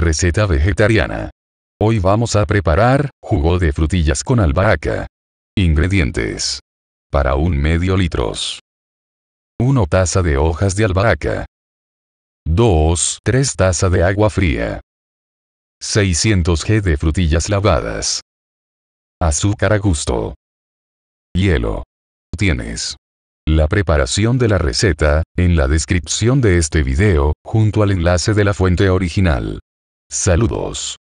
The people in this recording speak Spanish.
Receta vegetariana. Hoy vamos a preparar jugo de frutillas con albahaca. Ingredientes. Para un medio litros. 1 taza de hojas de albahaca. 2, 3 tazas de agua fría. 600 g de frutillas lavadas. Azúcar a gusto. Hielo. Tienes la preparación de la receta, en la descripción de este video, junto al enlace de la fuente original. Saludos.